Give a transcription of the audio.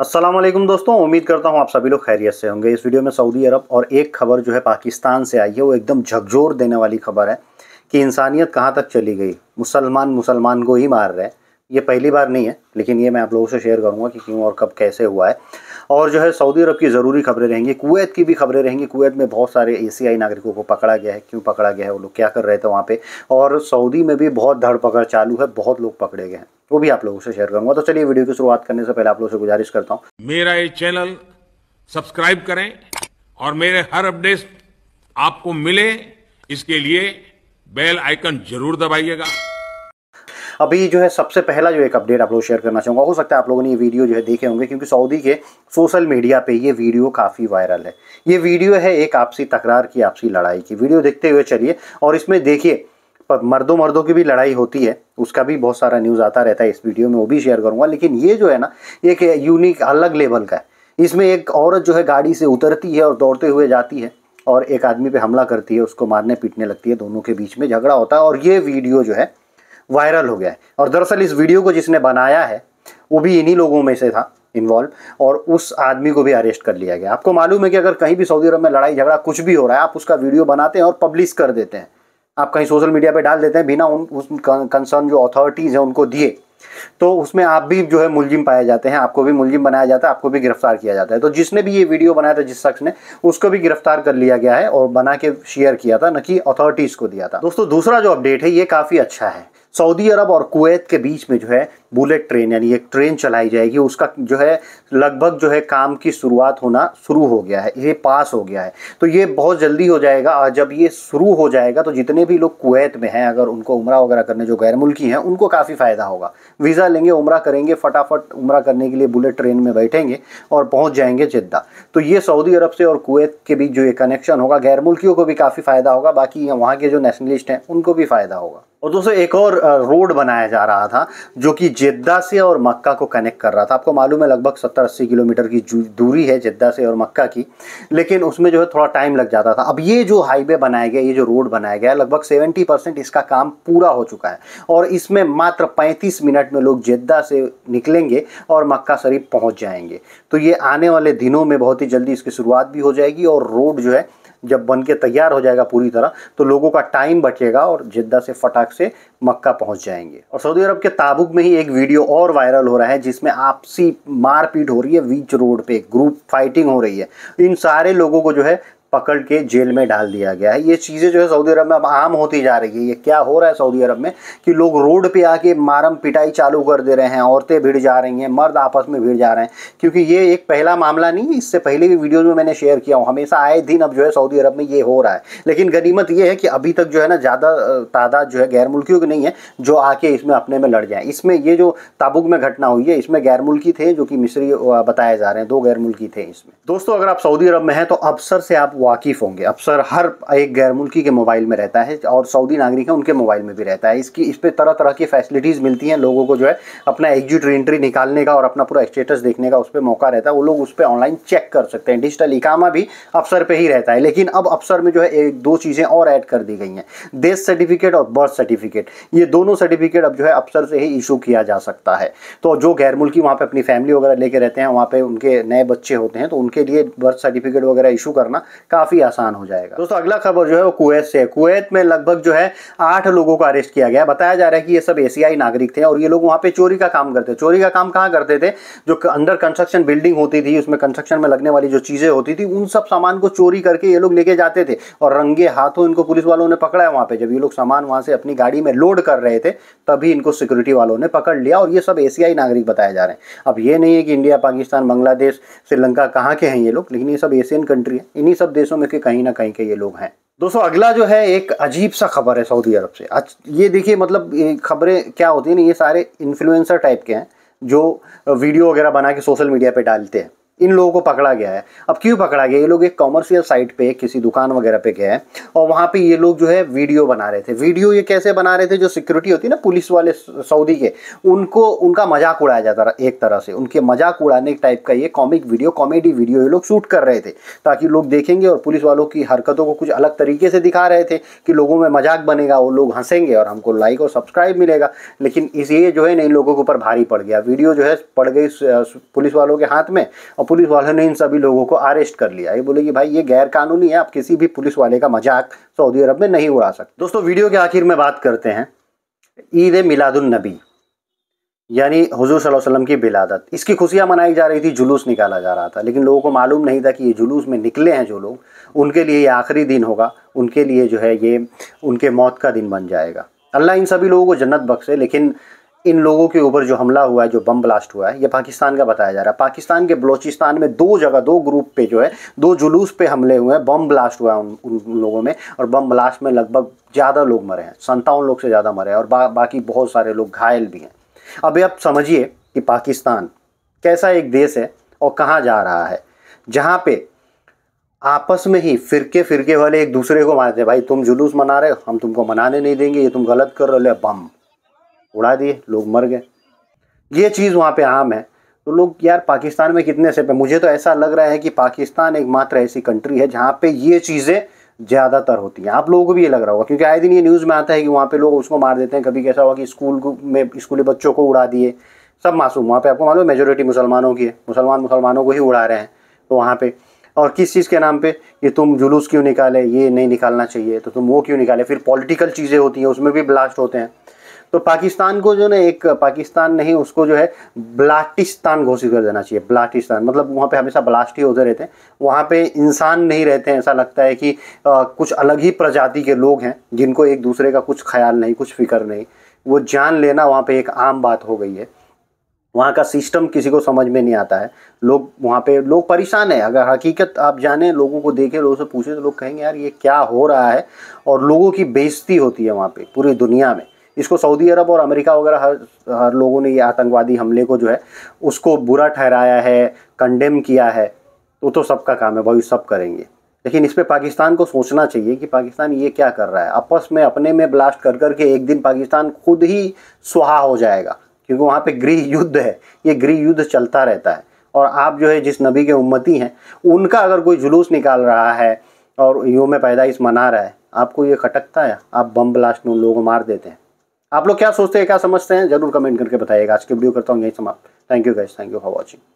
असलम दोस्तों उम्मीद करता हूँ आप सभी लोग खैरियत से होंगे इस वीडियो में सऊदी अरब और एक खबर जो है पाकिस्तान से आई है वो एकदम झकझोर देने वाली खबर है कि इंसानियत कहाँ तक चली गई मुसलमान मुसलमान को ही मार रहे हैं ये पहली बार नहीं है लेकिन ये मैं आप लोगों से शेयर करूँगा कि क्यों और कब कैसे हुआ है और जो है सऊदी अरब की ज़रूरी खबरें रहेंगी कुवैत की भी खबरें रहेंगी कुवैत में बहुत सारे एशियाई नागरिकों को पकड़ा गया है क्यों पकड़ा गया है वो लोग क्या कर रहे थे वहाँ पर और सऊदी में भी बहुत धड़पकड़ चालू है बहुत लोग पकड़े गए हैं वो भी आप लोगों से शेयर करूंगा तो चलिए वीडियो की शुरुआत करने से पहले आप लोगों से गुजारिश करता हूं मेरा ये चैनल सब्सक्राइब करें और मेरे हर अपडेट आपको मिले इसके लिए बेल आइकन जरूर दबाइएगा अभी जो है सबसे पहला जो एक अपडेट आप लोग शेयर करना चाहूंगा हो सकता है आप लोगों ने ये वीडियो जो है देखे होंगे क्योंकि सऊदी के सोशल मीडिया पे ये वीडियो काफ़ी वायरल है ये वीडियो है एक आपसी तकरार की आपसी लड़ाई की वीडियो देखते हुए चलिए और इसमें देखिए मर्दों मर्दों की भी लड़ाई होती है उसका भी बहुत सारा न्यूज़ आता रहता है इस वीडियो में वो भी शेयर करूँगा लेकिन ये जो है ना एक यूनिक अलग लेवल का है इसमें एक औरत जो है गाड़ी से उतरती है और दौड़ते हुए जाती है और एक आदमी पे हमला करती है उसको मारने पीटने लगती है दोनों के बीच में झगड़ा होता है और ये वीडियो जो है वायरल हो गया है और दरअसल इस वीडियो को जिसने बनाया है वो भी इन्हीं लोगों में से था इन्वॉल्व और उस आदमी को भी अरेस्ट कर लिया गया आपको मालूम है कि अगर कहीं भी सऊदी अरब में लड़ाई झगड़ा कुछ भी हो रहा है आप उसका वीडियो बनाते हैं और पब्लिश कर देते हैं आप कहीं सोशल मीडिया पे डाल देते हैं बिना उन उस कंसर्न जो अथॉरिटीज़ हैं उनको दिए तो उसमें आप भी जो है मुलजिम पाए जाते हैं आपको भी मुलजिम बनाया जाता है आपको भी गिरफ्तार किया जाता है तो जिसने भी ये वीडियो बनाया था जिस शख्स ने उसको भी गिरफ्तार कर लिया गया है और बना के शेयर किया था न कि अथॉरिटीज़ को दिया था दोस्तों दूसरा जो अपडेट है ये काफ़ी अच्छा है सऊदी अरब और कुवैत के बीच में जो है बुलेट ट्रेन यानी एक ट्रेन चलाई जाएगी उसका जो है लगभग जो है काम की शुरुआत होना शुरू हो गया है ये पास हो गया है तो ये बहुत जल्दी हो जाएगा और जब ये शुरू हो जाएगा तो जितने भी लोग कुवैत में हैं अगर उनको उम्र वगैरह करने जो गैर मुल्की हैं उनको काफ़ी फ़ायदा होगा वीज़ा लेंगे उम्र करेंगे फटाफट उम्र करने के लिए बुलेट ट्रेन में बैठेंगे और पहुँच जाएंगे जिद्दा तो ये सऊदी अरब से और कुवैत के बीच जो ये कनेक्शन होगा गैर मुल्कियों को भी काफ़ी फ़ायदा होगा बाकी वहाँ के जो नेशनलिस्ट हैं उनको भी फ़ायदा होगा और दोस्तों एक और रोड बनाया जा रहा था जो कि जिद्दा से और मक्का को कनेक्ट कर रहा था आपको मालूम है लगभग सत्तर अस्सी किलोमीटर की दूरी है जिद्दा से और मक्का की लेकिन उसमें जो है थोड़ा टाइम लग जाता था अब ये जो हाईवे बनाया गया ये जो रोड बनाया गया लगभग सेवेंटी परसेंट इसका काम पूरा हो चुका है और इसमें मात्र पैंतीस मिनट में लोग जिद्दा से निकलेंगे और मक्का शरीफ पहुँच जाएंगे तो ये आने वाले दिनों में बहुत ही जल्दी इसकी शुरुआत भी हो जाएगी और रोड जो है जब बन के तैयार हो जाएगा पूरी तरह तो लोगों का टाइम बचेगा और जिद्दा से फटाक से मक्का पहुंच जाएंगे और सऊदी अरब के ताबुक में ही एक वीडियो और वायरल हो रहा है जिसमें आपसी मारपीट हो रही है बीच रोड पे ग्रुप फाइटिंग हो रही है इन सारे लोगों को जो है पकड़ के जेल में डाल दिया गया है ये चीज़ें जो है सऊदी अरब में अब आम होती जा रही है ये क्या हो रहा है सऊदी अरब में कि लोग रोड पे आके मारम पिटाई चालू कर दे रहे हैं औरतें भीड़ जा रही हैं मर्द आपस में भीड़ जा रहे हैं क्योंकि ये एक पहला मामला नहीं है इससे पहले भी वीडियोज़ में मैंने शेयर किया हूँ हमेशा आए दिन अब जो है सऊदी अरब में ये हो रहा है लेकिन गनीमत ये है कि अभी तक जो है ना ज़्यादा तादाद जो है गैर मुल्कियों की नहीं है जो आके इसमें अपने में लड़ जाए इसमें ये जो ताबुक में घटना हुई है इसमें गैर मुल्की थे जो कि मिस्री बताए जा रहे हैं दो गैर मुल्की थे इसमें दोस्तों अगर आप सऊदी अरब में हैं तो अवसर से आप वाकिफ़ होंगे अक्सर हर एक गैर मुल्की के मोबाइल में रहता है और सऊदी नागरिक हैं उनके मोबाइल में भी रहता है इसकी इस पर तरह तरह की फैसिलिटीज़ मिलती हैं लोगों को जो है अपना एग्जिट एंट्री निकालने का और अपना पूरा स्टेटस देखने का उस पर मौका रहता है वो लोग उस पर ऑनलाइन चेक कर सकते हैं डिजिटल इकामा भी अफसर पर ही रहता है लेकिन अब अफसर में जो है एक दो चीज़ें और ऐड कर दी गई हैं डेथ सर्टिफिकेट और बर्थ सर्टिफिकेट ये दोनों सर्टिफिकेट अब जो है अफसर से ही इशू किया जा सकता है तो जो गैर मुल्की वहाँ पर अपनी फैमिली वगैरह लेके रहते हैं वहाँ पर उनके नए बच्चे होते हैं तो उनके लिए बर्थ सर्टिफिकेट वगैरह इशू करना काफ़ी आसान हो जाएगा दोस्तों अगला खबर जो है वो कुवैत से है कुवैत में लगभग जो है आठ लोगों को अरेस्ट किया गया बताया जा रहा है कि ये सब एशियाई नागरिक थे और ये लोग वहाँ पे चोरी का काम करते चोरी का काम कहाँ करते थे जो अंडर कंस्ट्रक्शन बिल्डिंग होती थी उसमें कंस्ट्रक्शन में लगने वाली जो चीज़ें होती थी उन सब सामान को चोरी करके ये लोग लेके जाते थे और रंगे हाथों इनको पुलिस वालों ने पकड़ा है वहाँ पे जब ये लोग सामान वहाँ से अपनी गाड़ी में लोड कर रहे थे तभी इनको सिक्योरिटी वालों ने पकड़ लिया और ये सब एशियाई नागरिक बताए जा रहे हैं अब ये नहीं है कि इंडिया पाकिस्तान बांग्लादेश श्रीलंका कहाँ के हैं ये लोग लेकिन ये सब एशियन कंट्री है इन्हीं सब देशों में के कहीं ना कहीं के ये लोग हैं दोस्तों अगला जो है एक अजीब सा खबर है सऊदी अरब से आज ये देखिए मतलब खबरें क्या होती है ना ये सारे इन्फ्लुएंसर टाइप के हैं जो वीडियो वगैरह बना के सोशल मीडिया पे डालते हैं इन लोगों को पकड़ा गया है अब क्यों पकड़ा गया ये लोग एक कॉमर्शियल साइट पे किसी दुकान वगैरह पे गए हैं और वहाँ पे ये लोग जो है वीडियो बना रहे थे वीडियो ये कैसे बना रहे थे जो सिक्योरिटी होती है ना पुलिस वाले सऊदी के उनको उनका मजाक उड़ाया जाता रहा एक तरह से उनके मजाक उड़ाने टाइप का ये कॉमिक वीडियो कॉमेडी वीडियो ये लोग शूट कर रहे थे ताकि लोग देखेंगे और पुलिस वालों की हरकतों को कुछ अलग तरीके से दिखा रहे थे कि लोगों में मजाक बनेगा वो लोग हंसेंगे और हमको लाइक और सब्सक्राइब मिलेगा लेकिन इस ये जो है ना इन लोगों के ऊपर भारी पड़ गया वीडियो जो है पड़ गई पुलिस वालों के हाथ में और और पुलिस वालों ने इन सभी लोगों को अरेस्ट कर लिया ये बोले कि भाई ये गैर कानूनी है आप किसी भी पुलिस वाले का मजाक सऊदी अरब में नहीं उड़ा सकते दोस्तों वीडियो के आखिर में बात करते हैं ईद मिलादुलनबी यानी हजूर वसल्लम की बिलादत इसकी खुशियाँ मनाई जा रही थी जुलूस निकाला जा रहा था लेकिन लोगों को मालूम नहीं था कि ये जुलूस में निकले हैं जो लोग उनके लिए ये आखिरी दिन होगा उनके लिए जो है ये उनके मौत का दिन बन जाएगा अल्लाह इन सभी लोगों को जन्नत बख्शे लेकिन इन लोगों के ऊपर जो हमला हुआ है जो बम ब्लास्ट हुआ है ये पाकिस्तान का बताया जा रहा है पाकिस्तान के बलोचिस्तान में दो जगह दो ग्रुप पे जो है दो जुलूस पे हमले हुए हैं बम ब्लास्ट हुआ है उन, उन लोगों में और बम ब्लास्ट में लगभग ज़्यादा लोग मरे हैं संतावन लोग से ज़्यादा मरे हैं और बा, बाकी बहुत सारे लोग घायल भी हैं अब आप समझिए कि पाकिस्तान कैसा एक देश है और कहाँ जा रहा है जहाँ पर आपस में ही फिरके फिरके वाले एक दूसरे को मारते भाई तुम जुलूस मना रहे हो हम तुमको मनाने नहीं देंगे ये तुम गलत कर रहे हो बम उड़ा दिए लोग मर गए ये चीज़ वहाँ पे आम है तो लोग यार पाकिस्तान में कितने से पे मुझे तो ऐसा लग रहा है कि पाकिस्तान एकमात्र ऐसी कंट्री है जहाँ पे ये चीज़ें ज़्यादातर होती हैं आप लोगों को भी ये लग रहा होगा क्योंकि आए दिन ये न्यूज़ में आता है कि वहाँ पे लोग उसको मार देते हैं कभी कैसा हुआ कि स्कूल में स्कूली बच्चों को उड़ा दिए सब मासूम वहाँ पे आपको मालूम मेजोरिटी मुसलमानों की है मुसलमान मुसलमानों को ही उड़ा रहे हैं तो वहाँ पर और किस चीज़ के नाम पे कि तुम जुलूस क्यों निकाले ये नहीं निकालना चाहिए तो तुम वो क्यों निकाले फिर पॉलिटिकल चीज़ें होती हैं उसमें भी ब्लास्ट होते हैं तो पाकिस्तान को जो ना एक पाकिस्तान नहीं उसको जो है ब्लाटिस्तान घोषित कर देना चाहिए ब्लाटिस्तान मतलब वहाँ पे हमेशा ब्लास्ट ही होते रहते हैं वहाँ पे इंसान नहीं रहते हैं ऐसा लगता है कि आ, कुछ अलग ही प्रजाति के लोग हैं जिनको एक दूसरे का कुछ ख्याल नहीं कुछ फिक्र नहीं वो जान लेना वहाँ पर एक आम बात हो गई है वहाँ का सिस्टम किसी को समझ में नहीं आता है लोग वहाँ पे लोग परेशान है अगर हकीकत आप जाने लोगों को देखें लोगों से पूछें तो लोग कहेंगे यार ये क्या हो रहा है और लोगों की बेइज्जती होती है वहाँ पे पूरी दुनिया में इसको सऊदी अरब और अमेरिका वगैरह हर हर लोगों ने ये आतंकवादी हमले को जो है उसको बुरा ठहराया है कंडेम किया है तो तो सबका काम है भाई सब करेंगे लेकिन इस पर पाकिस्तान को सोचना चाहिए कि पाकिस्तान ये क्या कर रहा है आपस में अपने में ब्लास्ट कर कर के एक दिन पाकिस्तान खुद ही सुहा हो जाएगा क्योंकि वहाँ पे गृह युद्ध है ये गृह युद्ध चलता रहता है और आप जो है जिस नबी के उम्मती हैं उनका अगर कोई जुलूस निकाल रहा है और योम पैदाइश मना रहा है आपको ये खटकता है आप बम ब्लास्ट में उन लोगों को मार देते हैं आप लोग क्या सोचते हैं क्या समझते हैं जरूर कमेंट करके बताइएगा आज की वीडियो करता हूँ यही समाप्त thank you guys thank you for watching